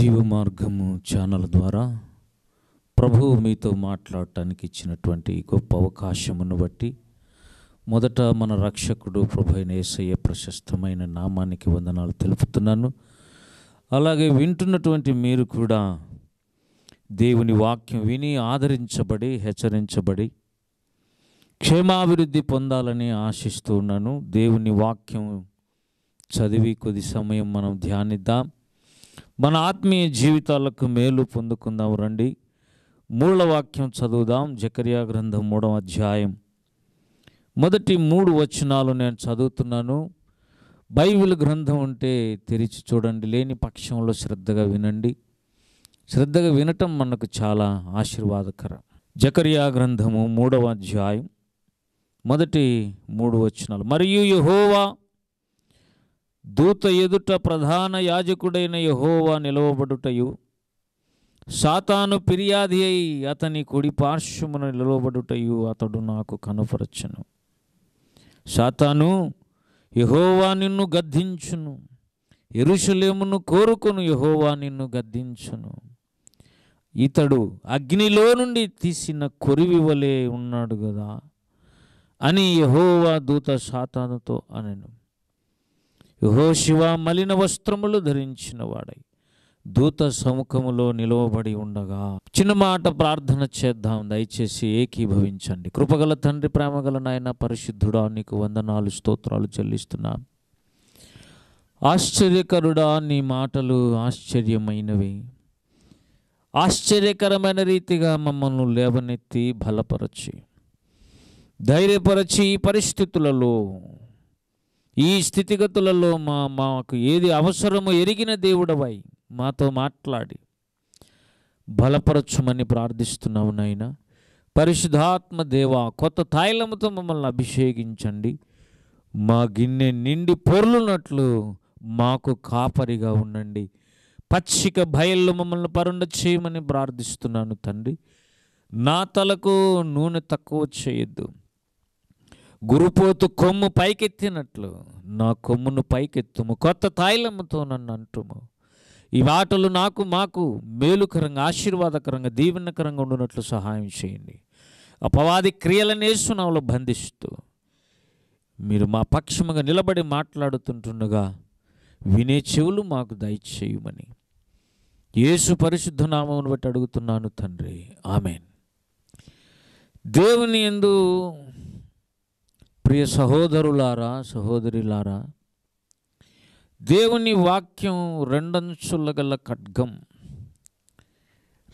జీవ మార్గము ఛానల్ ద్వారా ప్రభు మీతో మాట్లాడటానికి ఇచ్చినటువంటి గొప్ప అవకాశమును బట్టి మొదట మన రక్షకుడు ప్రభు అయిన ఏసయ్య ప్రశస్తమైన నామానికి వందనాలు తెలుపుతున్నాను అలాగే వింటున్నటువంటి మీరు కూడా దేవుని వాక్యం విని ఆదరించబడి హెచ్చరించబడి క్షేమాభివృద్ధి పొందాలని ఆశిస్తూ ఉన్నాను దేవుని వాక్యం చదివి కొద్ది సమయం మనం ధ్యానిద్దాం మన ఆత్మీయ జీవితాలకు మేలు పొందుకుందాం రండి మూల వాక్యం చదువుదాం జకర్యా గ్రంథం మూడవ అధ్యాయం మొదటి మూడు వచనాలు నేను చదువుతున్నాను బైబిల్ గ్రంథం ఉంటే తెరిచి చూడండి లేని పక్షంలో శ్రద్ధగా వినండి శ్రద్ధగా వినటం మనకు చాలా ఆశీర్వాదకరం జకర్యా గ్రంథము మూడవ అధ్యాయం మొదటి మూడు వచనాలు మరియు యహోవా దూత ఎదుట ప్రధాన యాజకుడైన యహోవా నిలవబడుటయు సాతాను ఫిర్యాది అయి అతని కుడి పార్శ్వమున నిలవబడుటయు అతడు నాకు కనపరచను సాతాను యహోవా నిన్ను గద్దించును ఎరుషులేమును కోరుకును యహోవా నిన్ను గద్దించును ఇతడు అగ్నిలో నుండి తీసిన కొరివి వలె ఉన్నాడు కదా అని యహోవా దూత సాతానుతో అనను శివ మలిన వస్త్రములు ధరించిన వాడై దూత సముఖములో నిలవబడి ఉండగా చిన్న మాట ప్రార్థన చేద్దాం దయచేసి ఏకీభవించండి కృపగల తండ్రి ప్రేమగల నాయన పరిశుద్ధుడా నీకు వందనాలు స్తోత్రాలు చెల్లిస్తున్నా ఆశ్చర్యకరుడా నీ మాటలు ఆశ్చర్యమైనవి ఆశ్చర్యకరమైన రీతిగా మమ్మల్ని లేవనెత్తి బలపరచి ధైర్యపరచి పరిస్థితులలో ఈ స్థితిగతులలో మా మాకు ఏది అవసరమో ఎరిగిన దేవుడవై మాతో మాట్లాడి బలపరచమని ప్రార్థిస్తున్నావు నాయన పరిశుధాత్మ దేవ కొత్త తాయిలముతో మమ్మల్ని అభిషేకించండి మా గిన్నె నిండి పొర్లునట్లు మాకు కాపరిగా ఉండండి పచ్చిక భయల్లో మమ్మల్ని పరుండ చేయమని ప్రార్థిస్తున్నాను తండ్రి నా తలకు నూనె తక్కువ చేయొద్దు గురుపోతు కొమ్ము పైకెత్తినట్లు నా కొమ్మును పైకెత్తుము కొత్త తాయిలమ్మతో నన్ను అంటుము ఈ మాటలు నాకు మాకు మేలుకరంగా ఆశీర్వాదకరంగా దీవెనకరంగా ఉండునట్లు సహాయం చేయండి అపవాది క్రియలను వేసునాములో బంధిస్తూ మీరు మా పక్షముగా నిలబడి మాట్లాడుతుంటుండగా వినే చెవులు మాకు దయచేయమని యేసు పరిశుద్ధ నామమును బట్టి అడుగుతున్నాను తండ్రి ఆమెన్ దేవుని ఎందు ప్రియ సహోదరులారా సహోదరిలారా దేవుని వాక్యం రెండంచుల గల ఖడ్గం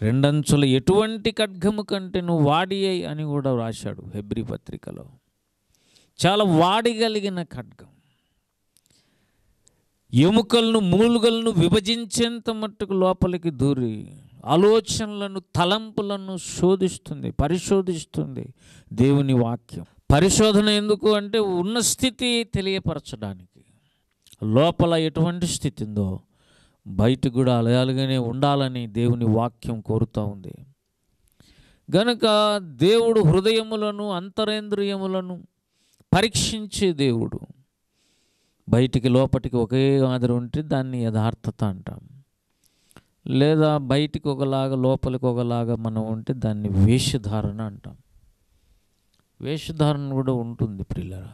రెండంచుల ఎటువంటి ఖడ్గము కంటే నువ్వు వాడియై అని కూడా రాశాడు హెబ్రి పత్రికలో చాలా వాడిగలిగిన ఖడ్గం ఎముకలను మూలుగలను విభజించేంత మట్టుకు లోపలికి దూరి ఆలోచనలను తలంపులను శోధిస్తుంది పరిశోధిస్తుంది దేవుని వాక్యం పరిశోధన ఎందుకు అంటే ఉన్న స్థితి తెలియపరచడానికి లోపల ఎటువంటి స్థితి ఉందో బయట కూడా అలయాలుగానే ఉండాలని దేవుని వాక్యం కోరుతూ ఉంది గనుక దేవుడు హృదయములను అంతరేంద్రియములను పరీక్షించే దేవుడు బయటికి లోపటికి ఒకే మాదిరి ఉంటే దాన్ని యథార్థత అంటాం లేదా బయటికి ఒకలాగా లోపలికి ఒకలాగా మనం ఉంటే దాన్ని వేషధారణ అంటాం వేషధారణ కూడా ఉంటుంది ప్రిల్లరా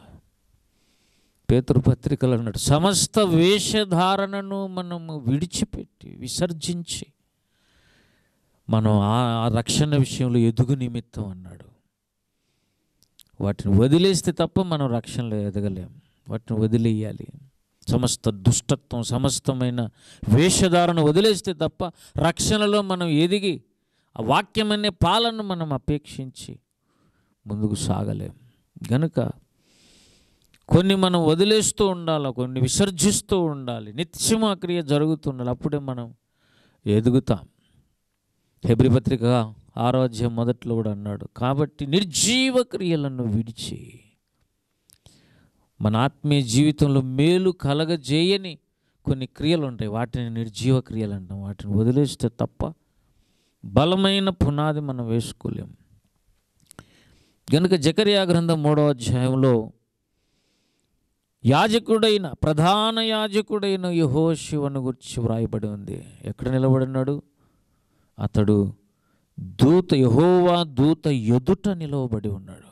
పేతృపత్రికలు అన్నాడు సమస్త వేషధారణను మనము విడిచిపెట్టి విసర్జించి మనం ఆ రక్షణ విషయంలో ఎదుగు నిమిత్తం అన్నాడు వాటిని వదిలేస్తే తప్ప మనం రక్షణలో ఎదగలేం వాటిని వదిలేయాలి సమస్త దుష్టత్వం సమస్తమైన వేషధారణ వదిలేస్తే తప్ప రక్షణలో మనం ఎదిగి ఆ వాక్యమనే పాలన మనం అపేక్షించి ముందుకు సాగలేం గనుక కొన్ని మనం వదిలేస్తూ ఉండాలి కొన్ని విసర్జిస్తూ ఉండాలి నిత్యం ఆ క్రియ జరుగుతుండాలి అప్పుడే మనం ఎదుగుతాం హెబ్రిపత్రిక ఆరోధ్యం మొదట్లో కూడా అన్నాడు కాబట్టి నిర్జీవ క్రియలను విడిచి మన ఆత్మీయ జీవితంలో మేలు కలగజేయని కొన్ని క్రియలు ఉంటాయి వాటిని నిర్జీవ క్రియలు అంటాం వాటిని వదిలేస్తే తప్ప బలమైన పునాది మనం వేసుకోలేము కనుక జకర్యా గ్రంథం మూడో అధ్యాయంలో యాజకుడైన ప్రధాన యాజకుడైన యహోశివను గుర్చి వ్రాయబడి ఉంది ఎక్కడ నిలబడినాడు అతడు దూత యహోవా దూత ఎదుట నిలవబడి ఉన్నాడు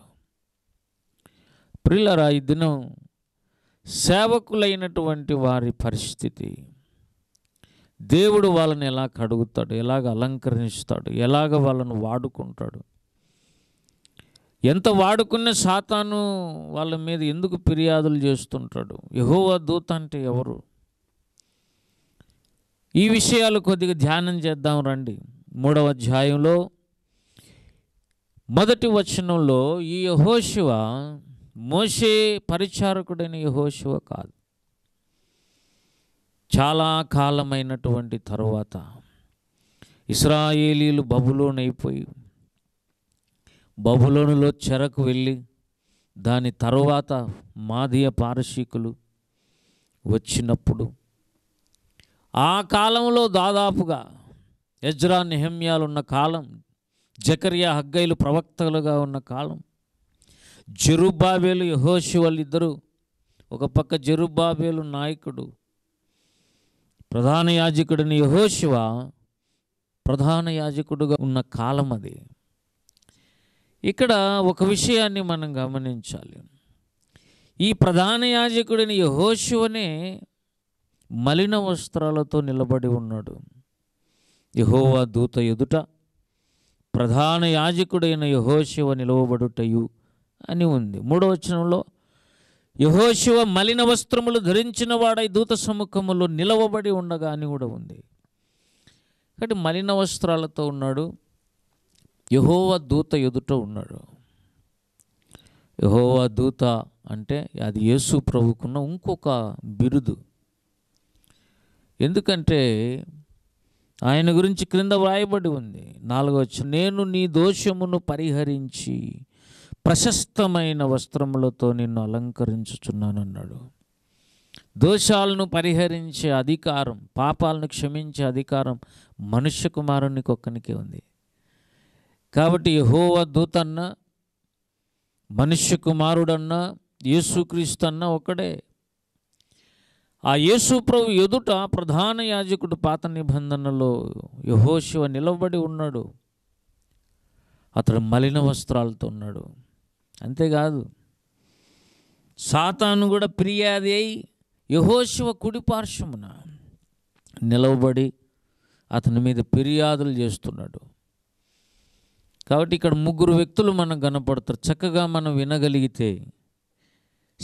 ప్రిల్లరా ఈ దినం సేవకులైనటువంటి వారి పరిస్థితి దేవుడు వాళ్ళని ఎలా కడుగుతాడు ఎలాగ అలంకరిస్తాడు ఎలాగ వాళ్ళను వాడుకుంటాడు ఎంత వాడుకున్న సాతాను వాళ్ళ మీద ఎందుకు ఫిర్యాదులు చేస్తుంటాడు యహోవా దూత అంటే ఎవరు ఈ విషయాలు కొద్దిగా ధ్యానం చేద్దాం రండి మూడవ అధ్యాయంలో మొదటి వచనంలో ఈ యహోశివ మోసే పరిచారకుడైన యహోశివ కాదు చాలా కాలమైనటువంటి తర్వాత ఇస్రాయేలీలు బబులోనైపోయి బబులోనులో చెరకు వెళ్ళి దాని తరువాత మాదీయ పారసీకులు వచ్చినప్పుడు ఆ కాలంలో దాదాపుగా ఎజ్రా నిహమ్యాలు ఉన్న కాలం జకరియా హగ్గైలు ప్రవక్తలుగా ఉన్న కాలం జెరుబాబేలు యహోషి వాళ్ళిద్దరూ ఒక పక్క జెరుబాబేలు నాయకుడు ప్రధాన యాజకుడిని యహోశివ ప్రధాన యాజకుడుగా ఉన్న కాలం అది ఇక్కడ ఒక విషయాన్ని మనం గమనించాలి ఈ ప్రధాన యాజకుడిని యహోశివనే మలిన వస్త్రాలతో నిలబడి ఉన్నాడు యహోవా దూత ఎదుట ప్రధాన యాజకుడైన యహోశివ నిలవబడుటయు అని ఉంది మూడో వచనంలో యహోశివ మలిన వస్త్రములు ధరించిన వాడై దూత సముఖములో నిలవబడి ఉండగా అని కూడా ఉంది కాబట్టి మలిన వస్త్రాలతో ఉన్నాడు యహోవ దూత ఎదుట ఉన్నాడు యహోవ దూత అంటే అది యేసు ప్రభుకున్న ఇంకొక బిరుదు ఎందుకంటే ఆయన గురించి క్రింద వ్రాయబడి ఉంది నాలుగవచ్చు నేను నీ దోషమును పరిహరించి ప్రశస్తమైన వస్త్రములతో నిన్ను అలంకరించుచున్నాను అన్నాడు దోషాలను పరిహరించే అధికారం పాపాలను క్షమించే అధికారం మనుష్య కుమారునికి ఒక్కనికే ఉంది కాబట్టి యహోవ దూతన్న మనుష్య కుమారుడన్న యేసుక్రీస్తు అన్న ఒకడే ఆ యేసు ప్రభు ఎదుట ప్రధాన యాజకుడు పాత నిబంధనలో యహోశివ నిలబడి ఉన్నాడు అతడు మలిన వస్త్రాలతో ఉన్నాడు అంతేకాదు సాతాను కూడా ఫిర్యాది అయి యహోశివ కుడిపార్శ్వమున నిలవబడి అతని మీద ఫిర్యాదులు చేస్తున్నాడు కాబట్టి ఇక్కడ ముగ్గురు వ్యక్తులు మనకు కనపడతారు చక్కగా మనం వినగలిగితే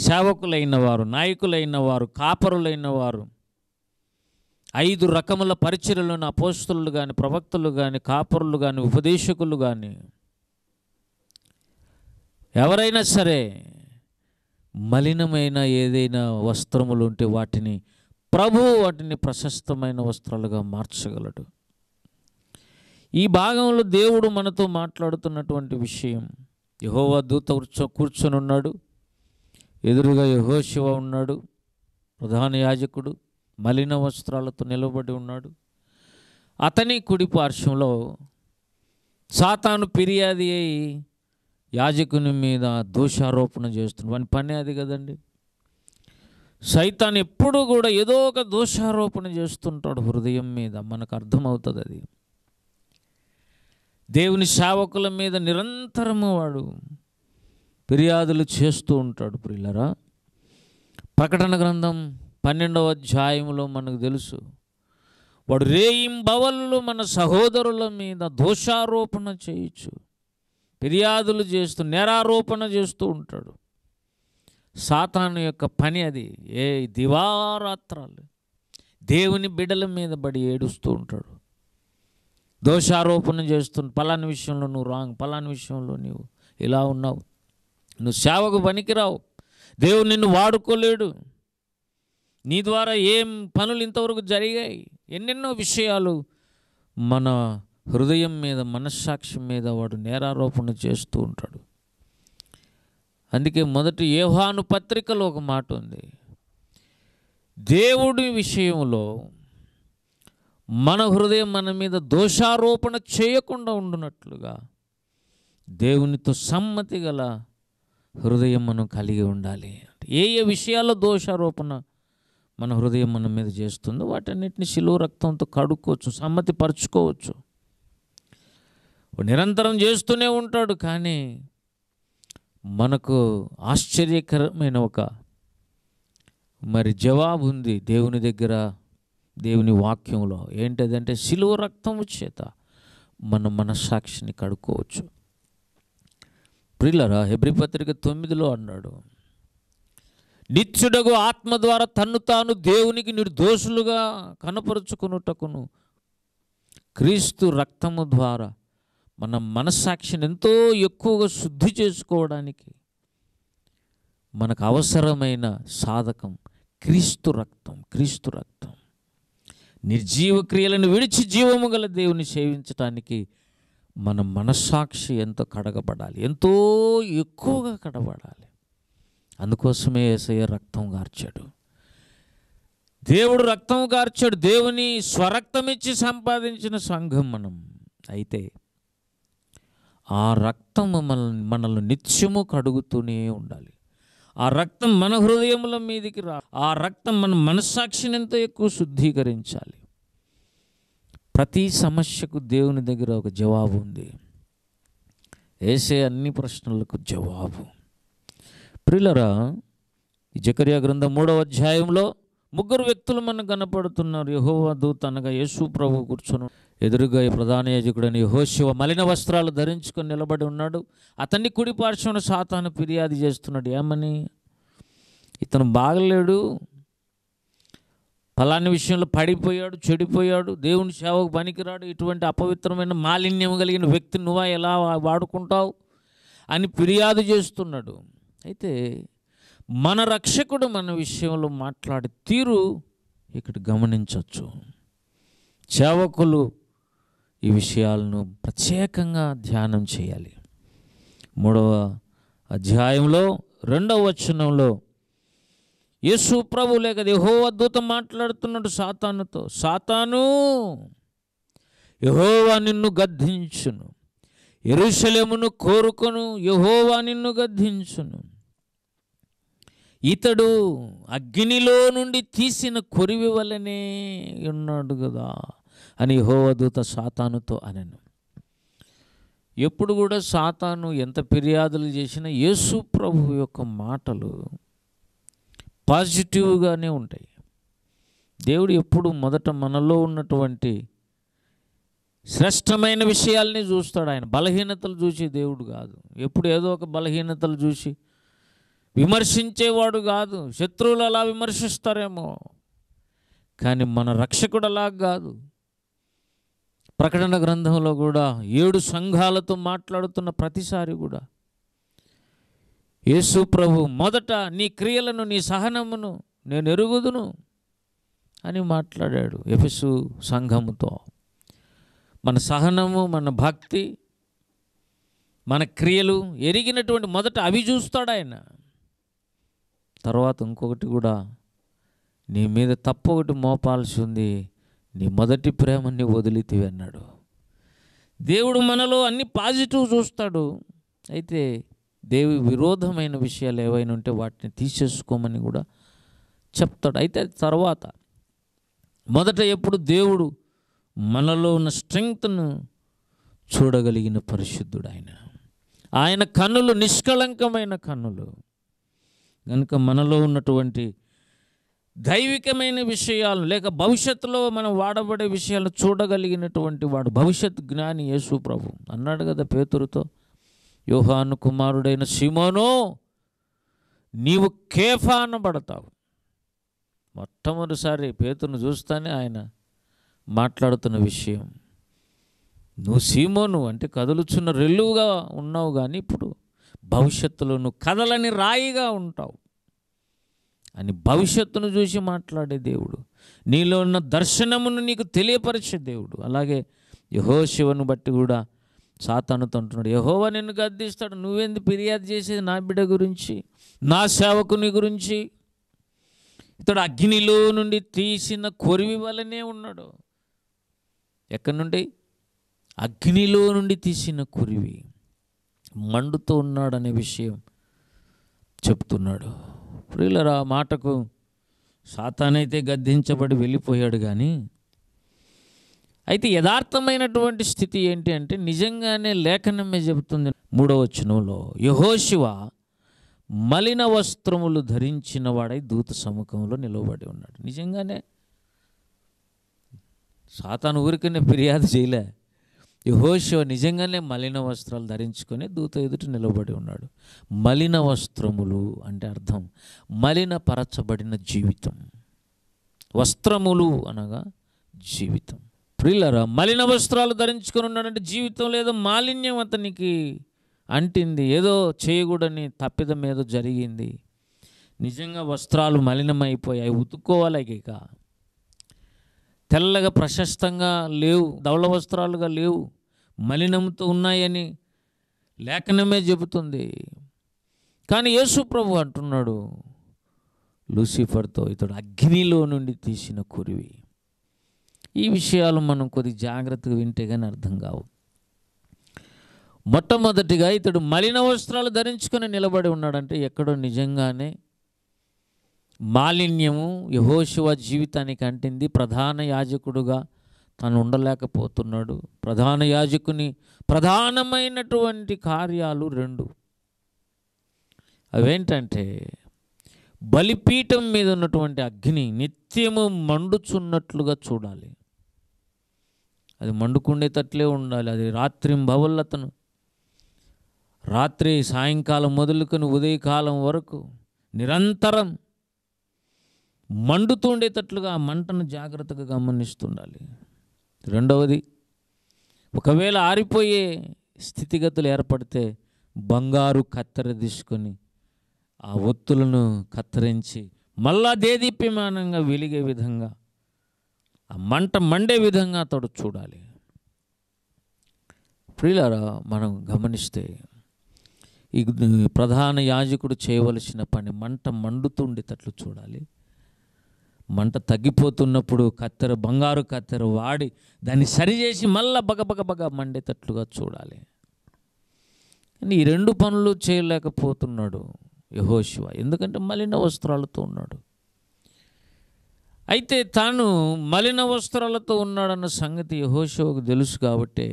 సేవకులైన వారు నాయకులైన వారు కాపరులైన వారు ఐదు రకముల పరిచయలను అపోస్తులు కానీ ప్రవక్తలు కానీ కాపరులు కానీ ఉపదేశకులు కానీ ఎవరైనా సరే మలినమైన ఏదైనా వస్త్రములు ఉంటే వాటిని ప్రభు వాటిని ప్రశస్తమైన వస్త్రాలుగా మార్చగలడు ఈ భాగంలో దేవుడు మనతో మాట్లాడుతున్నటువంటి విషయం యహోవ దూత కూర్చో ఉన్నాడు ఎదురుగా యహోశివ ఉన్నాడు ప్రధాన యాజకుడు మలిన వస్త్రాలతో నిలబడి ఉన్నాడు అతని కుడి పార్శ్వంలో సాతాను ఫిర్యాది అయి యాజకుని మీద దోషారోపణ చేస్తున్నాడు అని పని అది కదండి సైతాన్ ఎప్పుడూ కూడా ఏదో ఒక దోషారోపణ చేస్తుంటాడు హృదయం మీద మనకు అర్థమవుతుంది అది దేవుని సేవకుల మీద నిరంతరము వాడు ఫిర్యాదులు చేస్తూ ఉంటాడు ప్రియులరా ప్రకటన గ్రంథం పన్నెండవ అధ్యాయంలో మనకు తెలుసు వాడు రేయింబవళ్ళు మన సహోదరుల మీద దోషారోపణ చేయొచ్చు ఫిర్యాదులు చేస్తూ నేరారోపణ చేస్తూ ఉంటాడు సాతాను యొక్క పని అది ఏ దివారాత్రాలు దేవుని బిడల మీద పడి ఏడుస్తూ ఉంటాడు దోషారోపణ చేస్తున్న పలాని విషయంలో నువ్వు రాంగ్ పలాని విషయంలో నువ్వు ఇలా ఉన్నావు నువ్వు సేవకు పనికిరావు దేవుడు నిన్ను వాడుకోలేడు నీ ద్వారా ఏం పనులు ఇంతవరకు జరిగాయి ఎన్నెన్నో విషయాలు మన హృదయం మీద మనస్సాక్షి మీద వాడు నేరారోపణ చేస్తూ ఉంటాడు అందుకే మొదటి యోహాను పత్రికలో ఒక మాట ఉంది దేవుడి విషయంలో మన హృదయం మన మీద దోషారోపణ చేయకుండా ఉండునట్లుగా దేవునితో సమ్మతి గల హృదయం మనం కలిగి ఉండాలి ఏ ఏ విషయాల్లో దోషారోపణ మన హృదయం మన మీద చేస్తుందో వాటన్నిటిని శిలువ రక్తంతో కడుక్కోవచ్చు సమ్మతి పరుచుకోవచ్చు నిరంతరం చేస్తూనే ఉంటాడు కానీ మనకు ఆశ్చర్యకరమైన ఒక మరి జవాబు ఉంది దేవుని దగ్గర దేవుని వాక్యంలో ఏంటిదంటే సిలువ రక్తము చేత మన మనస్సాక్షిని కడుక్కోవచ్చు ప్రిల్లరా హెబ్రిపత్రిక తొమ్మిదిలో అన్నాడు నిత్యుడగు ఆత్మ ద్వారా తన్ను తాను దేవునికి నిర్దోషులుగా కనపరుచుకున్నటకును క్రీస్తు రక్తము ద్వారా మన మనస్సాక్షిని ఎంతో ఎక్కువగా శుద్ధి చేసుకోవడానికి మనకు అవసరమైన సాధకం క్రీస్తు రక్తం క్రీస్తు రక్తం నిర్జీవ క్రియలను విడిచి జీవము గల దేవుని సేవించటానికి మన మనస్సాక్షి ఎంతో కడగబడాలి ఎంతో ఎక్కువగా కడబడాలి అందుకోసమే ఏసయ్య రక్తం గార్చాడు దేవుడు రక్తం గార్చాడు దేవుని స్వరక్తం ఇచ్చి సంపాదించిన సంఘం మనం అయితే ఆ రక్తం మనల్ని మనల్ని నిత్యము కడుగుతూనే ఉండాలి ఆ రక్తం మన హృదయముల మీదకి రా ఆ రక్తం మన మనస్సాక్షిని ఎంతో ఎక్కువ శుద్ధీకరించాలి ప్రతి సమస్యకు దేవుని దగ్గర ఒక జవాబు ఉంది వేసే అన్ని ప్రశ్నలకు జవాబు ప్రిలరా జకరియా గ్రంథం మూడవ అధ్యాయంలో ముగ్గురు వ్యక్తులు మనకు కనపడుతున్నారు యహోవా దూత్ అనగా యేసు ప్రభు కూర్చున్నాడు ఎదురుగా ఈ ప్రధాన యాజకుడని హోశివ మలిన వస్త్రాలు ధరించుకొని నిలబడి ఉన్నాడు అతన్ని కుడి సాతాను ఫిర్యాదు చేస్తున్నాడు ఏమని ఇతను బాగలేడు ఫలాని విషయంలో పడిపోయాడు చెడిపోయాడు దేవుని సేవకు పనికిరాడు ఇటువంటి అపవిత్రమైన మాలిన్యం కలిగిన వ్యక్తి నువ్వు ఎలా వాడుకుంటావు అని ఫిర్యాదు చేస్తున్నాడు అయితే మన రక్షకుడు మన విషయంలో మాట్లాడే తీరు ఇక్కడ గమనించవచ్చు సేవకులు ఈ విషయాలను ప్రత్యేకంగా ధ్యానం చేయాలి మూడవ అధ్యాయంలో రెండవ వచనంలో యేసు ప్రభు లేక యహో అద్భుతం మాట్లాడుతున్నాడు సాతానుతో సాతాను యహోవా నిన్ను గద్దించును ఎరుశలేమును కోరుకొను యహోవా నిన్ను గద్దించును ఇతడు అగ్నిలో నుండి తీసిన కొరివి వలనే ఉన్నాడు కదా అని యహోవదూత సాతానుతో అనను ఎప్పుడు కూడా సాతాను ఎంత ఫిర్యాదులు చేసినా యేసు ప్రభు యొక్క మాటలు పాజిటివ్గానే ఉంటాయి దేవుడు ఎప్పుడు మొదట మనలో ఉన్నటువంటి శ్రేష్టమైన విషయాల్ని చూస్తాడు ఆయన బలహీనతలు చూసి దేవుడు కాదు ఎప్పుడు ఏదో ఒక బలహీనతలు చూసి విమర్శించేవాడు కాదు శత్రువులు అలా విమర్శిస్తారేమో కానీ మన రక్షకుడు అలా కాదు ప్రకటన గ్రంథంలో కూడా ఏడు సంఘాలతో మాట్లాడుతున్న ప్రతిసారి కూడా యేసు ప్రభు మొదట నీ క్రియలను నీ సహనమును నేను ఎరుగుదును అని మాట్లాడాడు ఎఫెసు సంఘముతో మన సహనము మన భక్తి మన క్రియలు ఎరిగినటువంటి మొదట అవి చూస్తాడు ఆయన తర్వాత ఇంకొకటి కూడా నీ మీద తప్పు ఒకటి మోపాల్సి ఉంది నీ మొదటి ప్రేమని వదిలితివి అన్నాడు దేవుడు మనలో అన్ని పాజిటివ్ చూస్తాడు అయితే దేవి విరోధమైన విషయాలు ఏవైనా ఉంటే వాటిని తీసేసుకోమని కూడా చెప్తాడు అయితే తర్వాత మొదట ఎప్పుడు దేవుడు మనలో ఉన్న స్ట్రెంగ్త్ను చూడగలిగిన పరిశుద్ధుడు ఆయన ఆయన కన్నులు నిష్కళంకమైన కన్నులు కనుక మనలో ఉన్నటువంటి దైవికమైన విషయాలు లేక భవిష్యత్తులో మనం వాడబడే విషయాలు చూడగలిగినటువంటి వాడు భవిష్యత్ జ్ఞాని యేసు ప్రభు అన్నాడు కదా పేతురుతో యోహాను కుమారుడైన సిమోను నీవు కేఫా అనబడతావు మొట్టమొదటిసారి పేతును చూస్తానే ఆయన మాట్లాడుతున్న విషయం నువ్వు సీమోను అంటే కదులుచున్న రెల్లువుగా ఉన్నావు కానీ ఇప్పుడు భవిష్యత్తులో నువ్వు కదలని రాయిగా ఉంటావు అని భవిష్యత్తును చూసి మాట్లాడే దేవుడు నీలో ఉన్న దర్శనమును నీకు తెలియపరిచే దేవుడు అలాగే యహో శివను బట్టి కూడా సాతాను అంటున్నాడు యహోవ నిన్ను గద్దిస్తాడు నువ్వెందుకు ఫిర్యాదు చేసేది నా బిడ్డ గురించి నా సేవకుని గురించి ఇతడు అగ్నిలో నుండి తీసిన కొరివి వలనే ఉన్నాడు ఎక్కడి నుండి అగ్నిలో నుండి తీసిన కురివి మండుతూ ఉన్నాడనే విషయం చెప్తున్నాడు ఆ మాటకు సాతానైతే గద్దించబడి వెళ్ళిపోయాడు కానీ అయితే యథార్థమైనటువంటి స్థితి ఏంటి అంటే నిజంగానే లేఖనమే చెబుతుంది మూడవ చనువులో యహోశివ మలిన వస్త్రములు ధరించిన వాడై దూత సముఖంలో నిలవబడి ఉన్నాడు నిజంగానే సాతాను ఊరికనే ఫిర్యాదు చేయలే యహోషో నిజంగానే మలిన వస్త్రాలు ధరించుకొని దూత ఎదుట నిలబడి ఉన్నాడు మలిన వస్త్రములు అంటే అర్థం మలినపరచబడిన జీవితం వస్త్రములు అనగా జీవితం ప్రిల్లరా మలిన వస్త్రాలు ధరించుకొని ఉన్నాడంటే జీవితం లేదో మాలిన్యం అతనికి అంటింది ఏదో చేయకూడని తప్పిదం ఏదో జరిగింది నిజంగా వస్త్రాలు మలినమైపోయాయి ఉతుక్కోవాలి తెల్లగా ప్రశస్తంగా లేవు ధవళ వస్త్రాలుగా లేవు మలినంతో ఉన్నాయని లేఖనమే చెబుతుంది కానీ యేసు ప్రభు అంటున్నాడు లూసిఫర్తో ఇతడు అగ్నిలో నుండి తీసిన కురివి ఈ విషయాలు మనం కొద్ది జాగ్రత్తగా వింటే కానీ అర్థం కావు మొట్టమొదటిగా ఇతడు మలిన వస్త్రాలు ధరించుకొని నిలబడి ఉన్నాడంటే ఎక్కడో నిజంగానే మాలిన్యము యహోశివ జీవితానికి అంటింది ప్రధాన యాజకుడుగా తను ఉండలేకపోతున్నాడు ప్రధాన యాజకుని ప్రధానమైనటువంటి కార్యాలు రెండు అవేంటంటే బలిపీఠం మీద ఉన్నటువంటి అగ్ని నిత్యము మండుచున్నట్లుగా చూడాలి అది మండుకుండేటట్లే ఉండాలి అది రాత్రి అతను రాత్రి సాయంకాలం మొదలుకొని ఉదయకాలం వరకు నిరంతరం మండుతుండేటట్లుగా ఆ మంటను జాగ్రత్తగా గమనిస్తుండాలి రెండవది ఒకవేళ ఆరిపోయే స్థితిగతులు ఏర్పడితే బంగారు కత్తెర తీసుకొని ఆ ఒత్తులను కత్తిరించి మళ్ళా దేదీప్యమానంగా వెలిగే విధంగా ఆ మంట మండే విధంగా అతడు చూడాలి ప్రియులారా మనం గమనిస్తే ఈ ప్రధాన యాజకుడు చేయవలసిన పని మంట మండుతుండేటట్లు చూడాలి మంట తగ్గిపోతున్నప్పుడు కత్తెర బంగారు కత్తెర వాడి దాన్ని సరిచేసి మళ్ళా బగబగబగ మండేటట్లుగా చూడాలి కానీ ఈ రెండు పనులు చేయలేకపోతున్నాడు యహోశివ ఎందుకంటే మలిన వస్త్రాలతో ఉన్నాడు అయితే తాను మలిన వస్త్రాలతో ఉన్నాడన్న సంగతి యహోశివకు తెలుసు కాబట్టి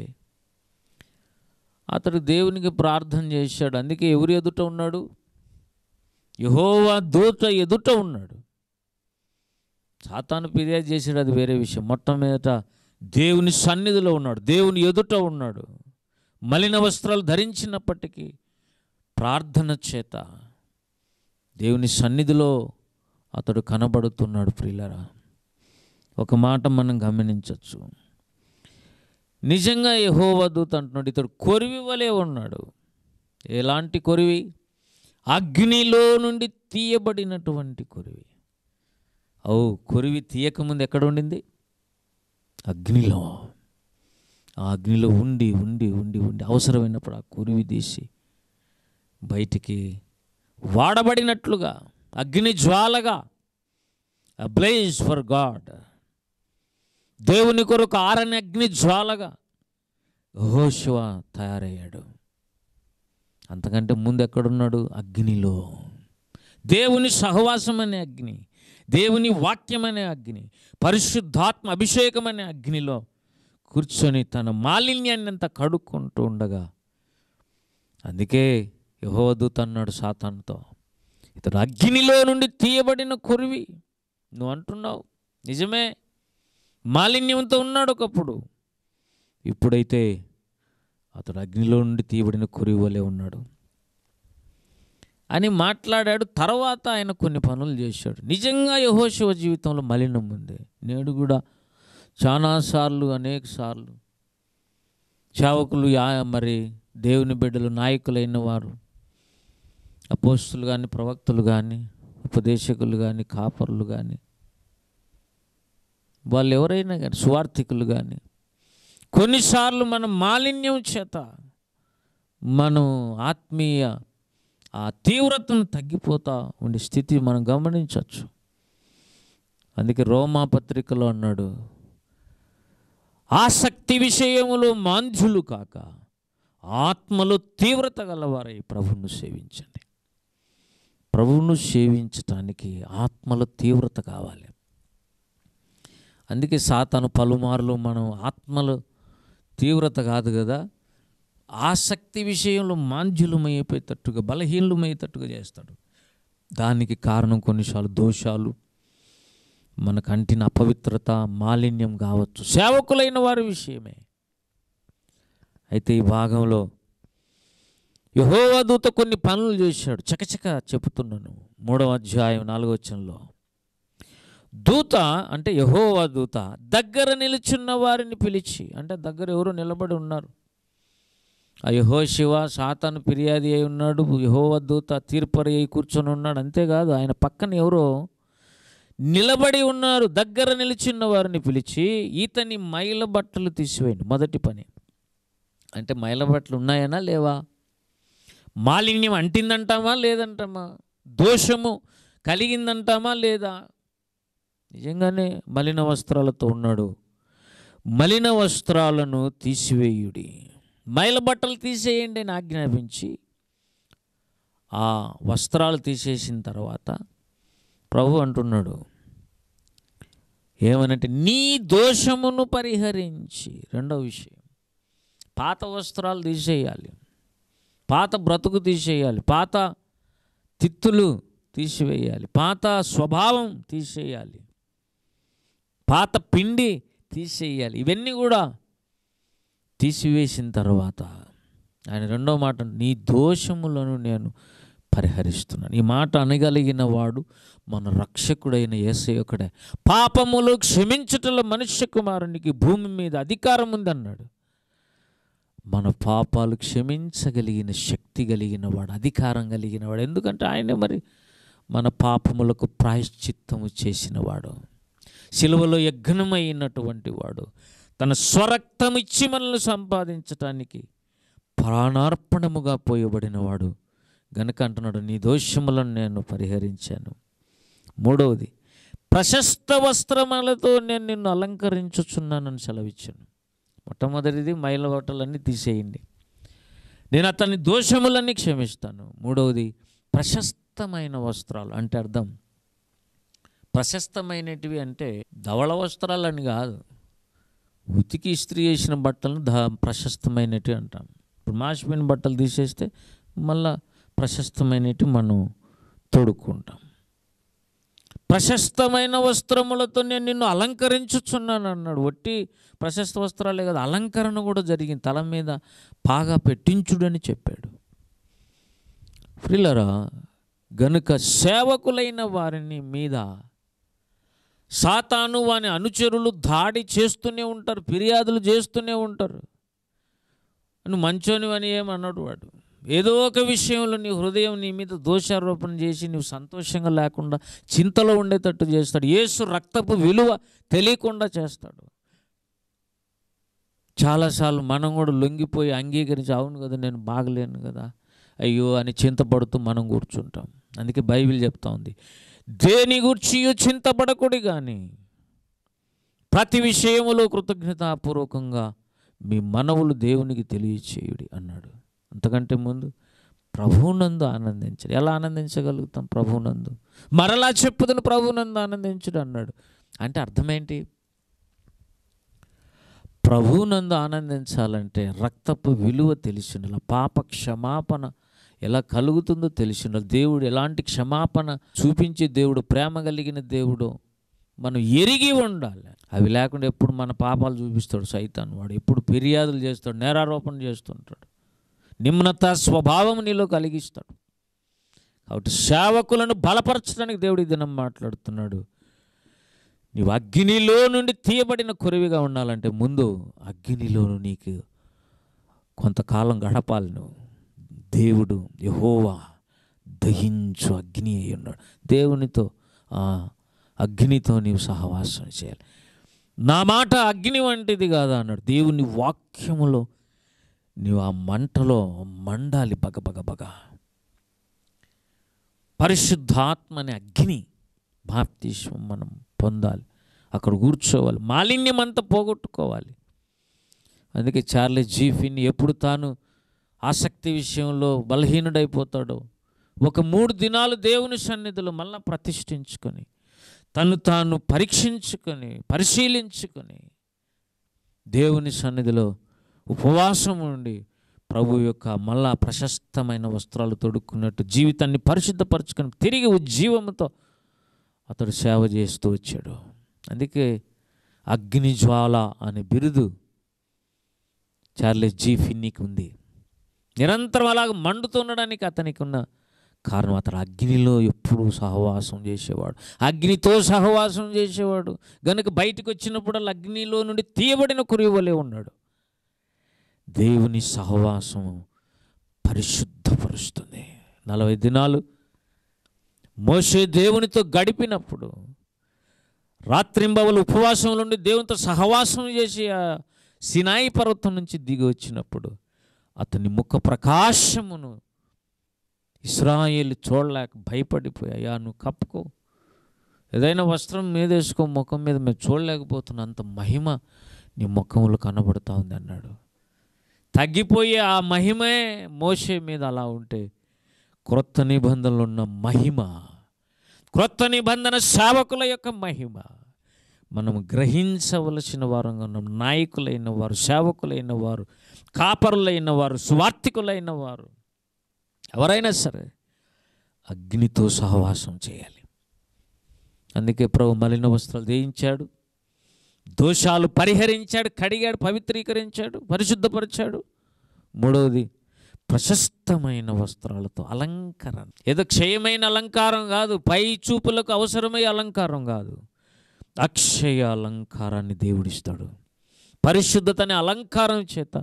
అతడు దేవునికి ప్రార్థన చేశాడు అందుకే ఎవరు ఎదుట ఉన్నాడు యహోవా దూత ఎదుట ఉన్నాడు సాతాను ఫిర్యాదు చేసాడు అది వేరే విషయం మొట్టమొదట దేవుని సన్నిధిలో ఉన్నాడు దేవుని ఎదుట ఉన్నాడు మలిన వస్త్రాలు ధరించినప్పటికీ ప్రార్థన చేత దేవుని సన్నిధిలో అతడు కనబడుతున్నాడు ప్రియులరా ఒక మాట మనం గమనించవచ్చు నిజంగా యహోవదూత్ అంటున్నాడు ఇతడు కొరివి వలె ఉన్నాడు ఎలాంటి కొరివి అగ్నిలో నుండి తీయబడినటువంటి కొరివి ఓ కురివి తీయకముందు ఎక్కడ ఉండింది అగ్నిలో ఆ అగ్నిలో ఉండి ఉండి ఉండి ఉండి అవసరమైనప్పుడు ఆ కురివి తీసి బయటికి వాడబడినట్లుగా అగ్ని జ్వాలగా అబ్లైజ్ ఫర్ గాడ్ దేవుని కొరకు ఆరని అగ్ని జ్వాలగా హోశివ తయారయ్యాడు అంతకంటే ముందు ఎక్కడున్నాడు అగ్నిలో దేవుని సహవాసం అనే అగ్ని దేవుని వాక్యమనే అగ్ని పరిశుద్ధాత్మ అభిషేకమనే అగ్నిలో కూర్చొని తన మాలిన్యాన్ని అంత కడుక్కుంటూ ఉండగా అందుకే యహోదు తన్నాడు సాతాన్తో ఇతడు అగ్నిలో నుండి తీయబడిన కురివి నువ్వు అంటున్నావు నిజమే మాలిన్యంతో ఉన్నాడు ఒకప్పుడు ఇప్పుడైతే అతడు అగ్నిలో నుండి తీయబడిన వలె ఉన్నాడు అని మాట్లాడాడు తర్వాత ఆయన కొన్ని పనులు చేశాడు నిజంగా యహోశివ జీవితంలో మలినం ఉంది నేడు కూడా చాలాసార్లు అనేక సార్లు సేవకులు యా మరి దేవుని బిడ్డలు నాయకులైన వారు అపోస్తులు కానీ ప్రవక్తలు కానీ ఉపదేశకులు కానీ కాపర్లు కానీ వాళ్ళు ఎవరైనా కానీ స్వార్థికులు కానీ కొన్నిసార్లు మనం మాలిన్యం చేత మనం ఆత్మీయ ఆ తీవ్రతను తగ్గిపోతా ఉండే స్థితి మనం గమనించవచ్చు అందుకే రోమా పత్రికలో అన్నాడు ఆసక్తి విషయములు మాంధ్యులు కాక ఆత్మలు తీవ్రత గలవారై ప్రభువును సేవించండి ప్రభువును సేవించటానికి ఆత్మలు తీవ్రత కావాలి అందుకే సాతను పలుమార్లు మనం ఆత్మలు తీవ్రత కాదు కదా ఆసక్తి విషయంలో మాంద్యులమయ్యేటట్టుగా బలహీనమయ్యేటట్టుగా చేస్తాడు దానికి కారణం కొన్నిసార్లు దోషాలు మన కంటిన అపవిత్రత మాలిన్యం కావచ్చు సేవకులైన వారి విషయమే అయితే ఈ భాగంలో యహోవదూత కొన్ని పనులు చేశాడు చకచక చెబుతున్నాను మూడవ అధ్యాయం నాలుగవచనంలో దూత అంటే యహోవా దూత దగ్గర నిలుచున్న వారిని పిలిచి అంటే దగ్గర ఎవరు నిలబడి ఉన్నారు ఆ శివ సాతాను ఫిర్యాది అయి ఉన్నాడు వద్దూత తీర్పరి అయి కూర్చొని ఉన్నాడు అంతేకాదు ఆయన పక్కన ఎవరో నిలబడి ఉన్నారు దగ్గర నిలిచిన్న వారిని పిలిచి ఈతని మైల బట్టలు తీసివేయండి మొదటి పని అంటే మైల బట్టలు ఉన్నాయనా లేవా మాలిన్యం అంటిందంటామా లేదంటామా దోషము కలిగిందంటామా లేదా నిజంగానే మలిన వస్త్రాలతో ఉన్నాడు మలిన వస్త్రాలను తీసివేయుడి మైల బట్టలు తీసేయండి అని ఆజ్ఞాపించి ఆ వస్త్రాలు తీసేసిన తర్వాత ప్రభు అంటున్నాడు ఏమనంటే నీ దోషమును పరిహరించి రెండవ విషయం పాత వస్త్రాలు తీసేయాలి పాత బ్రతుకు తీసేయాలి పాత తిత్తులు తీసివేయాలి పాత స్వభావం తీసేయాలి పాత పిండి తీసేయాలి ఇవన్నీ కూడా తీసివేసిన తర్వాత ఆయన రెండో మాట నీ దోషములను నేను పరిహరిస్తున్నాను ఈ మాట అనగలిగిన వాడు మన రక్షకుడైన ఒకడే పాపములు క్షమించటల మనుష్య కుమారునికి భూమి మీద అధికారం ఉందన్నాడు మన పాపాలు క్షమించగలిగిన శక్తి కలిగిన వాడు అధికారం కలిగిన వాడు ఎందుకంటే ఆయనే మరి మన పాపములకు ప్రాయశ్చిత్తము చేసినవాడు సిలువలో యజ్ఞమైనటువంటి వాడు తన స్వరక్తం ఇచ్చి మనల్ని సంపాదించటానికి ప్రాణార్పణముగా పోయబడినవాడు గనక అంటున్నాడు నీ దోషములను నేను పరిహరించాను మూడవది ప్రశస్త వస్త్రములతో నేను నిన్ను అలంకరించుచున్నానని సెలవిచ్చాను మొట్టమొదటిది మైల ఓటలన్నీ తీసేయండి నేను అతని దోషములన్నీ క్షమిస్తాను మూడవది ప్రశస్తమైన వస్త్రాలు అంటే అర్థం ప్రశస్తమైనటివి అంటే ధవళ వస్త్రాలని కాదు ఉతికి ఇస్త్రీ చేసిన బట్టలను దా ప్రశస్తమైనవి అంటాం ఇప్పుడు మాసిపోయిన బట్టలు తీసేస్తే మళ్ళా ప్రశస్తమైనవి మనం తొడుక్కుంటాం ప్రశస్తమైన వస్త్రములతో నేను నిన్ను అలంకరించుచున్నాను అన్నాడు వట్టి ప్రశస్త వస్త్రాలే కదా అలంకరణ కూడా జరిగింది తల మీద బాగా పెట్టించుడని చెప్పాడు ఫ్రిల్లరా గనుక సేవకులైన వారిని మీద సాతాను వాని అనుచరులు దాడి చేస్తూనే ఉంటారు ఫిర్యాదులు చేస్తూనే ఉంటారు మంచోని అని ఏమన్నాడు వాడు ఏదో ఒక విషయంలో నీ హృదయం నీ మీద దోషారోపణ చేసి నువ్వు సంతోషంగా లేకుండా చింతలో ఉండేటట్టు చేస్తాడు యేసు రక్తపు విలువ తెలియకుండా చేస్తాడు చాలాసార్లు మనం కూడా లొంగిపోయి అంగీకరించి అవును కదా నేను బాగలేను కదా అయ్యో అని చింతపడుతూ మనం కూర్చుంటాం అందుకే బైబిల్ చెప్తా ఉంది దేని గూర్చి చింతపడకుడి కానీ ప్రతి విషయములో కృతజ్ఞతాపూర్వకంగా మీ మనవులు దేవునికి తెలియచేయుడి అన్నాడు అంతకంటే ముందు ప్రభునందు ఆనందించడు ఎలా ఆనందించగలుగుతాం ప్రభునందు మరలా చెప్పుదని ప్రభునందు ఆనందించడు అన్నాడు అంటే అర్థమేంటి ప్రభునందు ఆనందించాలంటే రక్తపు విలువ తెలిసిండాలి పాప క్షమాపణ ఎలా కలుగుతుందో తెలిసిన దేవుడు ఎలాంటి క్షమాపణ చూపించే దేవుడు ప్రేమ కలిగిన దేవుడు మనం ఎరిగి ఉండాలి అవి లేకుండా ఎప్పుడు మన పాపాలు చూపిస్తాడు సైతాన్ వాడు ఎప్పుడు ఫిర్యాదులు చేస్తాడు నేరారోపణ చేస్తుంటాడు నిమ్నత స్వభావం నీలో కలిగిస్తాడు కాబట్టి సేవకులను బలపరచడానికి దేవుడి దినం మాట్లాడుతున్నాడు నీవు అగ్నిలో నుండి తీయబడిన కొరివిగా ఉండాలంటే ముందు అగ్నిలోను నీకు కొంతకాలం గడపాలి నువ్వు దేవుడు యహోవా దహించు అగ్ని అయి ఉన్నాడు దేవునితో అగ్నితో నీవు సహవాసం చేయాలి నా మాట అగ్ని వంటిది కాదా అన్నాడు దేవుని వాక్యములో నీవు ఆ మంటలో మండాలి బగబగబగ పరిశుద్ధాత్మని అగ్ని బాప్తిష్యం మనం పొందాలి అక్కడ కూర్చోవాలి మాలిన్యం అంతా పోగొట్టుకోవాలి అందుకే చార్లెస్ జీఫిన్ ఎప్పుడు తాను ఆసక్తి విషయంలో బలహీనుడైపోతాడో ఒక మూడు దినాలు దేవుని సన్నిధిలో మళ్ళీ ప్రతిష్ఠించుకొని తను తాను పరీక్షించుకొని పరిశీలించుకొని దేవుని సన్నిధిలో ఉపవాసం ఉండి ప్రభు యొక్క మళ్ళా ప్రశస్తమైన వస్త్రాలు తొడుక్కున్నట్టు జీవితాన్ని పరిశుద్ధపరచుకొని తిరిగి ఉజ్జీవంతో అతడు సేవ చేస్తూ వచ్చాడు అందుకే అగ్నిజ్వాల అనే బిరుదు చార్లెస్ జీ ఫిన్నీకి ఉంది నిరంతరం అలాగ మండుతుండడానికి అతనికి ఉన్న కారణం అతను అగ్నిలో ఎప్పుడూ సహవాసం చేసేవాడు అగ్నితో సహవాసం చేసేవాడు గనుక బయటకు వచ్చినప్పుడు అగ్నిలో నుండి తీయబడిన కురివలే ఉన్నాడు దేవుని సహవాసం పరిశుద్ధపరుస్తుంది నలభై దినాలు మోసే దేవునితో గడిపినప్పుడు రాత్రింబవలు ఉపవాసం నుండి దేవునితో సహవాసం చేసి సినాయి పర్వతం నుంచి దిగి వచ్చినప్పుడు అతని ముఖ ప్రకాశమును ఇస్రాయిల్ చూడలేక భయపడిపోయి అయ్యా నువ్వు కప్పుకో ఏదైనా వస్త్రం మీద వేసుకో ముఖం మీద మేము చూడలేకపోతున్న అంత మహిమ నీ ముఖంలో కనబడుతూ ఉంది అన్నాడు తగ్గిపోయి ఆ మహిమే మోసే మీద అలా ఉంటే క్రొత్త నిబంధనలు ఉన్న మహిమ క్రొత్త నిబంధన సేవకుల యొక్క మహిమ మనం గ్రహించవలసిన వారంగా ఉన్నాం నాయకులైన వారు సేవకులైన వారు కాపరులైన వారు స్వార్థికులైన వారు ఎవరైనా సరే అగ్నితో సహవాసం చేయాలి అందుకే ప్రభు మలిన వస్త్రాలు దేయించాడు దోషాలు పరిహరించాడు కడిగాడు పవిత్రీకరించాడు పరిశుద్ధపరిచాడు మూడవది ప్రశస్తమైన వస్త్రాలతో అలంకారం ఏదో క్షయమైన అలంకారం కాదు పై చూపులకు అవసరమయ్యే అలంకారం కాదు అక్షయ అలంకారాన్ని దేవుడిస్తాడు పరిశుద్ధతని అలంకారం చేత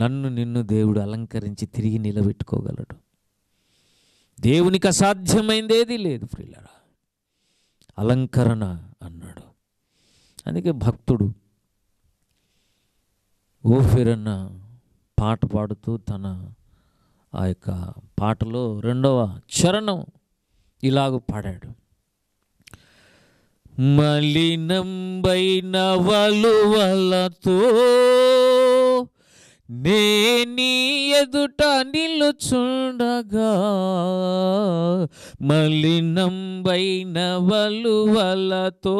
నన్ను నిన్ను దేవుడు అలంకరించి తిరిగి నిలబెట్టుకోగలడు దేవునికి అసాధ్యమైందేది లేదు ప్రియులరా అలంకరణ అన్నాడు అందుకే భక్తుడు ఓఫిర్ పాట పాడుతూ తన ఆ యొక్క పాటలో రెండవ చరణం ఇలాగ పాడాడు మలినంబైన వలువలతో నేనీ ఎదుట చూడగా మలినంబైన వలువలతో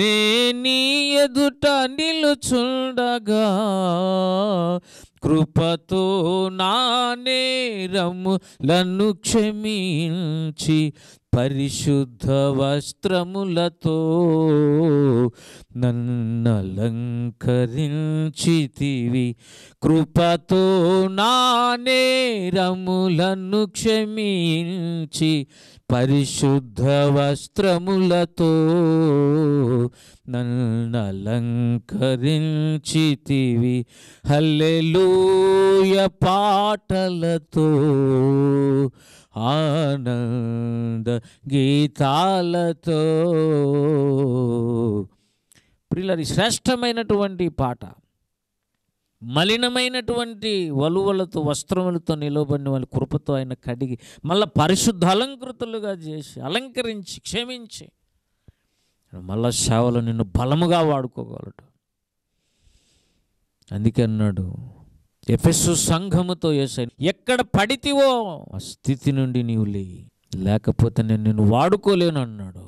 నేనీ ఎదుట నిలుచుండగా కృపతో నా నేరము నన్ను క్షమించి పరిశుద్ధ వస్త్రములతో నన్నలంకరించితివి కృపతో నా నేరములను క్షమించి పరిశుద్ధ వస్త్రములతో నన్నలంకరించితివి హల్లెలూయ పాటలతో ఆనంద గీతాలతో ప్రిలరి శ్రేష్టమైనటువంటి పాట మలినమైనటువంటి వలువలతో వస్త్రములతో నిలబడిన వాళ్ళ కృపతో ఆయన కడిగి మళ్ళీ పరిశుద్ధ అలంకృతులుగా చేసి అలంకరించి క్షమించి మళ్ళా సేవలు నిన్ను బలముగా వాడుకోగలడు అందుకే అన్నాడు ఎఫెస్సు సంఘముతో ఏసై ఎక్కడ పడితివో ఆ స్థితి నుండి నీవు లే లేకపోతే నేను నేను వాడుకోలేను అన్నాడు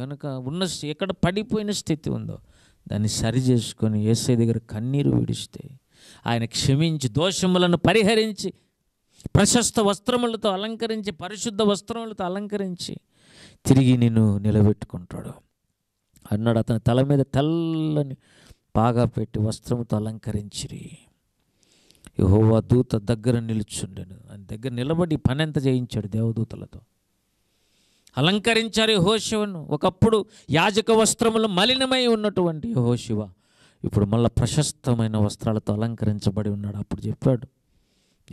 గనక ఉన్న ఎక్కడ పడిపోయిన స్థితి ఉందో దాన్ని సరి చేసుకొని ఏసై దగ్గర కన్నీరు విడిస్తే ఆయన క్షమించి దోషములను పరిహరించి ప్రశస్త వస్త్రములతో అలంకరించి పరిశుద్ధ వస్త్రములతో అలంకరించి తిరిగి నేను నిలబెట్టుకుంటాడు అన్నాడు అతని తల మీద తెల్లని బాగా పెట్టి వస్త్రముతో అలంకరించిరి యహోవా దూత దగ్గర నిలుచుండెను ఆయన దగ్గర నిలబడి పని ఎంత చేయించాడు దేవదూతలతో అలంకరించారు యహోశివను ఒకప్పుడు యాజక వస్త్రములు మలినమై ఉన్నటువంటి యహోశివ ఇప్పుడు మళ్ళీ ప్రశస్తమైన వస్త్రాలతో అలంకరించబడి ఉన్నాడు అప్పుడు చెప్పాడు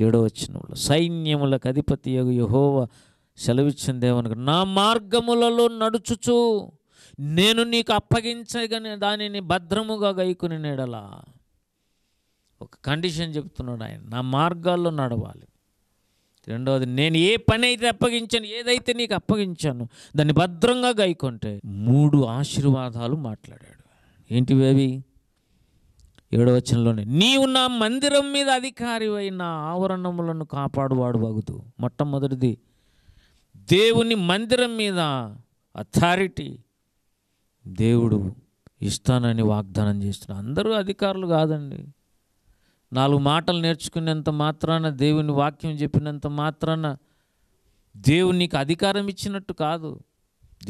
ఏడో వచ్చినప్పుడు సైన్యములకు అధిపతి యహోవ సెలవిచ్చిన దేవునికి నా మార్గములలో నడుచుచు నేను నీకు అప్పగించగని దానిని భద్రముగా గైకుని నేడలా ఒక కండిషన్ చెప్తున్నాడు ఆయన నా మార్గాల్లో నడవాలి రెండవది నేను ఏ పని అయితే అప్పగించాను ఏదైతే నీకు అప్పగించాను దాన్ని భద్రంగా గైకుంటే మూడు ఆశీర్వాదాలు మాట్లాడాడు ఏంటివేవి ఏడవచనంలోనే నీవు నా మందిరం మీద అధికారివై నా ఆవరణములను కాపాడువాడు వగుదు మొట్టమొదటిది దేవుని మందిరం మీద అథారిటీ దేవుడు ఇస్తానని వాగ్దానం చేస్తున్నాడు అందరూ అధికారులు కాదండి నాలుగు మాటలు నేర్చుకునేంత మాత్రాన దేవుని వాక్యం చెప్పినంత మాత్రాన దేవుని నీకు అధికారం ఇచ్చినట్టు కాదు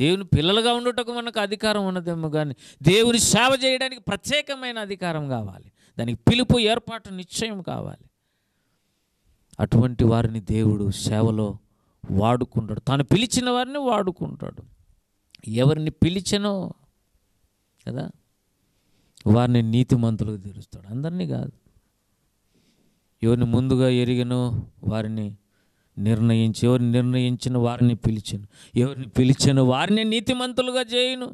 దేవుని పిల్లలుగా ఉండుటకు మనకు అధికారం ఉన్నదేమో కానీ దేవుని సేవ చేయడానికి ప్రత్యేకమైన అధికారం కావాలి దానికి పిలుపు ఏర్పాటు నిశ్చయం కావాలి అటువంటి వారిని దేవుడు సేవలో వాడుకుంటాడు తాను పిలిచిన వారిని వాడుకుంటాడు ఎవరిని పిలిచనో కదా వారిని నీతిమంతులకు తీరుస్తాడు అందరినీ కాదు ఎవరిని ముందుగా ఎరిగినో వారిని నిర్ణయించి ఎవరిని నిర్ణయించిన వారిని పిలిచను ఎవరిని పిలిచిన వారిని నీతిమంతులుగా చేయను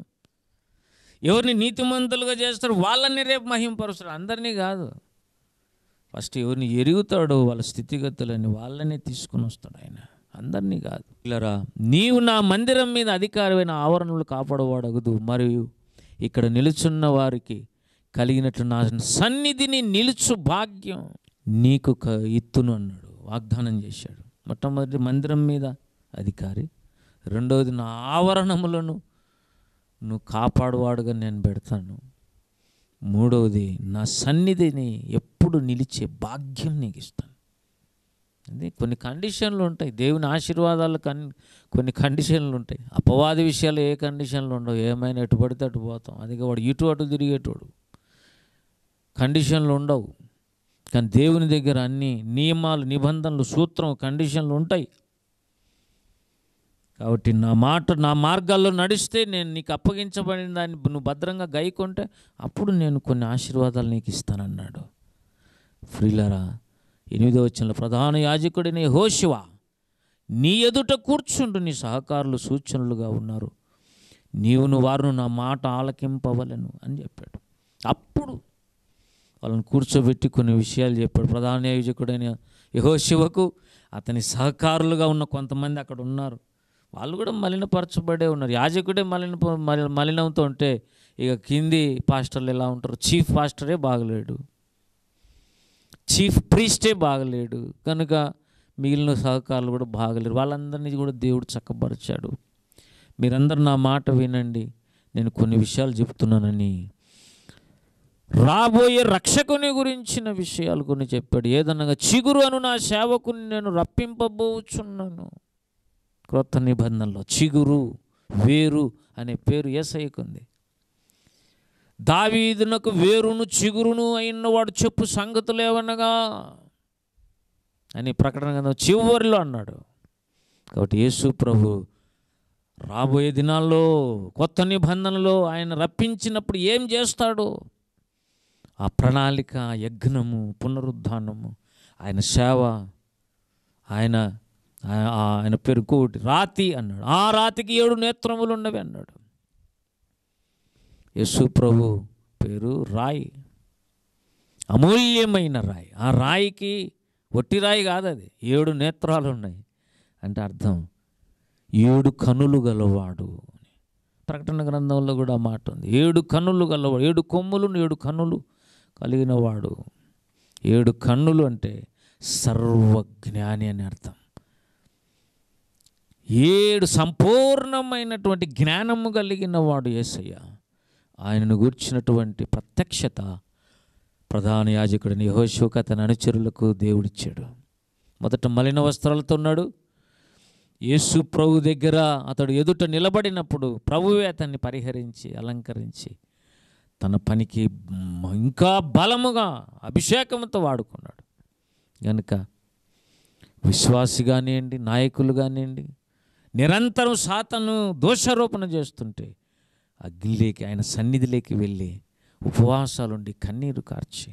ఎవరిని నీతిమంతులుగా చేస్తారు వాళ్ళని రేపు మహింపరుస్తారు అందరినీ కాదు ఫస్ట్ ఎవరిని ఎరుగుతాడో వాళ్ళ స్థితిగతులని వాళ్ళనే తీసుకుని వస్తాడు ఆయన అందరినీ కాదు పిల్లరా నీవు నా మందిరం మీద అధికారమైన ఆవరణలు కాపాడవాడగదు మరియు ఇక్కడ నిలుచున్న వారికి కలిగినట్టు నా సన్నిధిని నిలుచు భాగ్యం నీకు ఇత్తును అన్నాడు వాగ్దానం చేశాడు మొట్టమొదటి మందిరం మీద అధికారి రెండవది నా ఆవరణములను నువ్వు కాపాడువాడుగా నేను పెడతాను మూడవది నా సన్నిధిని ఎప్పుడు నిలిచే భాగ్యం నీకు ఇస్తాను అది కొన్ని కండిషన్లు ఉంటాయి దేవుని ఆశీర్వాదాలు కన్ కొన్ని కండిషన్లు ఉంటాయి అపవాది విషయాలు ఏ కండిషన్లు ఉండవు ఏమైనా ఎటు పడితే అటు పోతాం అది వాడు ఇటు అటు తిరిగేటోడు కండిషన్లు ఉండవు కానీ దేవుని దగ్గర అన్ని నియమాలు నిబంధనలు సూత్రం కండిషన్లు ఉంటాయి కాబట్టి నా మాట నా మార్గాల్లో నడిస్తే నేను నీకు అప్పగించబడిన దాన్ని నువ్వు భద్రంగా గైకుంటే అప్పుడు నేను కొన్ని ఆశీర్వాదాలు నీకు ఇస్తానన్నాడు ఫ్రీలరా ఎనిమిదో వచ్చిన ప్రధాన యాజకుడిని హోశివ నీ ఎదుట కూర్చుంటూ నీ సహకారులు సూచనలుగా ఉన్నారు నీవును వారును నా మాట ఆలకింపవలను అని చెప్పాడు అప్పుడు వాళ్ళని కూర్చోబెట్టి కొన్ని విషయాలు చెప్పాడు ప్రధాన నియోజకుడైన యహోశివకు అతని సహకారులుగా ఉన్న కొంతమంది అక్కడ ఉన్నారు వాళ్ళు కూడా మలినపరచబడే ఉన్నారు యాజకుడే మలిన మలినంతో ఉంటే ఇక కింది పాస్టర్లు ఎలా ఉంటారు చీఫ్ పాస్టరే బాగలేడు చీఫ్ ప్రీస్టే బాగలేడు కనుక మిగిలిన సహకారులు కూడా బాగలేరు వాళ్ళందరినీ కూడా దేవుడు చక్కపరిచాడు మీరందరూ నా మాట వినండి నేను కొన్ని విషయాలు చెప్తున్నానని రాబోయే రక్షకుని గురించిన విషయాలు కొన్ని చెప్పాడు ఏదనగా చిగురు అను నా సేవకుని నేను రప్పింపబోచున్నాను క్రొత్త నిబంధనలో చిగురు వేరు అనే పేరు ఏసైకుంది దావీదునకు వేరును చిగురును అయిన వాడు చెప్పు సంగతులు ఏమనగా అని ప్రకటన కదా చివరిలో అన్నాడు కాబట్టి యేసు ప్రభు రాబోయే దినాల్లో కొత్త నిబంధనలో ఆయన రప్పించినప్పుడు ఏం చేస్తాడు ఆ ప్రణాళిక యజ్ఞము పునరుద్ధానము ఆయన సేవ ఆయన ఆయన పేరు కోటి రాతి అన్నాడు ఆ రాతికి ఏడు నేత్రములు ఉన్నవి అన్నాడు యశు ప్రభు పేరు రాయి అమూల్యమైన రాయి ఆ రాయికి ఒట్టి రాయి కాదు అది ఏడు నేత్రాలు ఉన్నాయి అంటే అర్థం ఏడు కనులు గలవాడు ప్రకటన గ్రంథంలో కూడా మాట ఉంది ఏడు కనులు గలవాడు ఏడు కొమ్ములు ఏడు కనులు కలిగినవాడు ఏడు కన్నులు అంటే సర్వజ్ఞాని అని అర్థం ఏడు సంపూర్ణమైనటువంటి జ్ఞానము కలిగిన వాడు ఏసయ్య ఆయనను గూర్చినటువంటి ప్రత్యక్షత ప్రధాన యాజకుడిని యహోశోక తన అనుచరులకు దేవుడిచ్చాడు మొదట మలిన వస్త్రాలతో ఉన్నాడు యేసు ప్రభు దగ్గర అతడు ఎదుట నిలబడినప్పుడు ప్రభువే అతన్ని పరిహరించి అలంకరించి తన పనికి ఇంకా బలముగా అభిషేకంతో వాడుకున్నాడు కనుక విశ్వాసి కానివ్వండి నాయకులు కానివ్వండి నిరంతరం సాతను దోషారోపణ చేస్తుంటే అగ్నిలోకి ఆయన సన్నిధిలోకి వెళ్ళి ఉపవాసాలుండి కన్నీరు కార్చి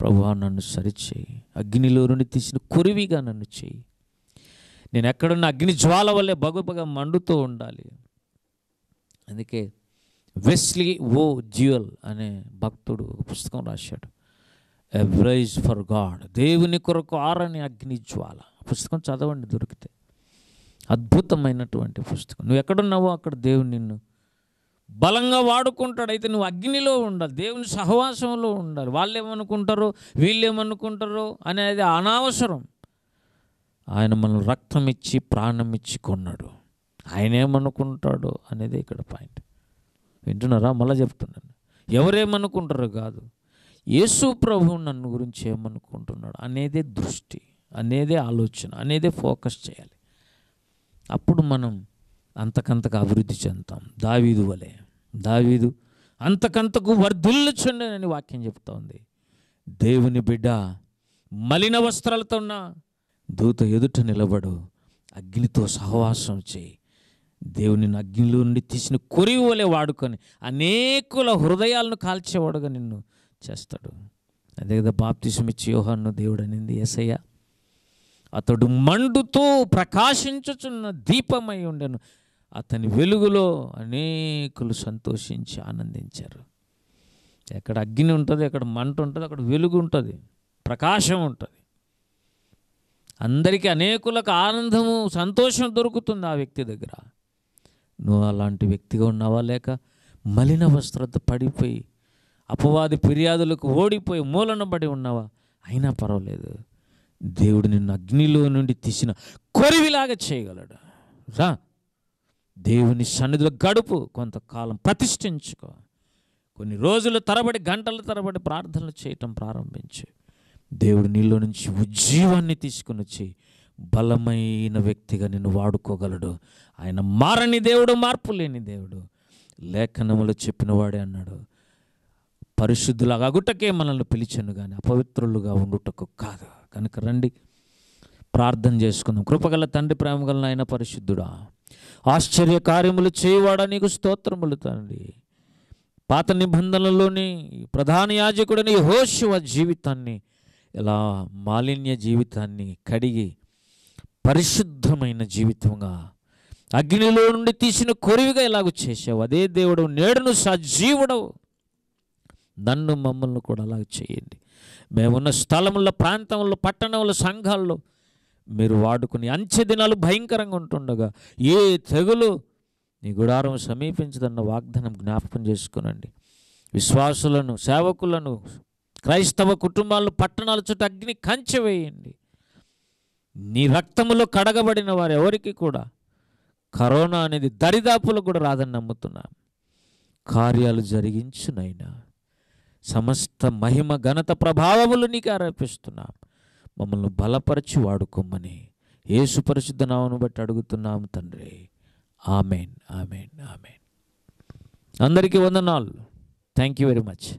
ప్రభు నన్ను సరిచేయి అగ్నిలో నుండి తీసిన కురివిగా నన్ను చేయి నేను ఎక్కడున్న అగ్ని జ్వాల వల్లే బగుబగా మండుతూ ఉండాలి అందుకే వెస్లీ ఓ జ్యూయల్ అనే భక్తుడు పుస్తకం రాశాడు ఎవ్రైజ్ ఫర్ గాడ్ దేవుని కొరకు ఆరని అగ్ని జ్వాల పుస్తకం చదవండి దొరికితే అద్భుతమైనటువంటి పుస్తకం నువ్వు ఎక్కడున్నావో అక్కడ దేవుని నిన్ను బలంగా వాడుకుంటాడు అయితే నువ్వు అగ్నిలో ఉండాలి దేవుని సహవాసంలో ఉండాలి వాళ్ళు ఏమనుకుంటారో వీళ్ళు ఏమనుకుంటారో అనేది అనవసరం ఆయన మనం రక్తం ఇచ్చి ప్రాణం ఇచ్చి కొన్నాడు ఆయన ఏమనుకుంటాడు అనేది ఇక్కడ పాయింట్ వింటున్నారా మళ్ళీ చెప్తున్నాను ఎవరేమనుకుంటారో కాదు యేసు ప్రభు నన్ను గురించి ఏమనుకుంటున్నాడు అనేదే దృష్టి అనేదే ఆలోచన అనేదే ఫోకస్ చేయాలి అప్పుడు మనం అంతకంతకు అభివృద్ధి చెందుతాం దావీదు వలె దావీదు అంతకంతకు వర్ధిల్లుచుండనని వాక్యం చెప్తా ఉంది దేవుని బిడ్డ మలిన వస్త్రాలతో ఉన్న దూత ఎదుట నిలబడు అగ్నితో సహవాసం చేయి దేవుని అగ్నిలో నుండి తీసిన కొరివోలే వాడుకొని అనేకుల హృదయాలను కాల్చేవాడుగా నిన్ను చేస్తాడు అదే కదా బాప్తిసమిచ్చి యోహన్ను దేవుడు అనింది ఎసయ్య అతడు మండుతూ ప్రకాశించుచున్న దీపమై ఉండెను అతని వెలుగులో అనేకులు సంతోషించి ఆనందించారు ఎక్కడ అగ్ని ఉంటుంది ఎక్కడ మంట ఉంటుంది అక్కడ వెలుగు ఉంటుంది ప్రకాశం ఉంటుంది అందరికీ అనేకులకు ఆనందము సంతోషం దొరుకుతుంది ఆ వ్యక్తి దగ్గర నువ్వు అలాంటి వ్యక్తిగా ఉన్నావా లేక మలిన వస్త్రత పడిపోయి అపవాది ఫిర్యాదులకు ఓడిపోయి మూలన పడి ఉన్నావా అయినా పర్వాలేదు దేవుడు నిన్ను అగ్నిలో నుండి తీసిన కొరివిలాగా చేయగలడు రా దేవుని సన్నిధిలో గడుపు కొంతకాలం ప్రతిష్ఠించుకో కొన్ని రోజుల తరబడి గంటల తరబడి ప్రార్థనలు చేయటం ప్రారంభించు దేవుడు నీళ్ళ నుంచి ఉజ్జీవాన్ని తీసుకుని వచ్చి బలమైన వ్యక్తిగా నిన్ను వాడుకోగలడు ఆయన మారని దేవుడు మార్పు లేని దేవుడు లేఖనములు చెప్పినవాడే అన్నాడు పరిశుద్ధులాగా అగుటకే మనల్ని పిలిచను కానీ అపవిత్రులుగా ఉండుటకు కాదు కనుక రండి ప్రార్థన చేసుకుందాం కృపగల తండ్రి ప్రేమగల ఆయన పరిశుద్ధుడా ఆశ్చర్య కార్యములు చేయవాడా నీకు స్తోత్రములు తండ్రి పాత నిబంధనలలోని ప్రధాన యాజకుడని హోషువ జీవితాన్ని ఇలా మాలిన్య జీవితాన్ని కడిగి పరిశుద్ధమైన జీవితంగా అగ్నిలో నుండి తీసిన కొరివిగా ఇలాగ చేసావు అదే దేవుడు నేడును సజీవుడవు నన్ను మమ్మల్ని కూడా అలాగ చేయండి మేమున్న స్థలంలో ప్రాంతంలో పట్టణంలో సంఘాల్లో మీరు వాడుకుని అంచె దినాలు భయంకరంగా ఉంటుండగా ఏ తెగులు నీ గుడారం సమీపించదన్న వాగ్దానం జ్ఞాపకం చేసుకునండి విశ్వాసులను సేవకులను క్రైస్తవ కుటుంబాలను పట్టణాల చుట్టూ అగ్ని కంచె వేయండి నీ రక్తములో కడగబడిన వారు ఎవరికి కూడా కరోనా అనేది దరిదాపులకు కూడా రాదని నమ్ముతున్నా కార్యాలు జరిగించునైనా సమస్త మహిమ ఘనత ప్రభావములు నీకు ఆరోపిస్తున్నాం మమ్మల్ని బలపరిచి వాడుకోమని యేసు పరిశుద్ధ నామను బట్టి అడుగుతున్నాము తండ్రి ఆమెన్ ఆమెన్ ఆమెన్ అందరికీ వందనాలు థ్యాంక్ యూ వెరీ మచ్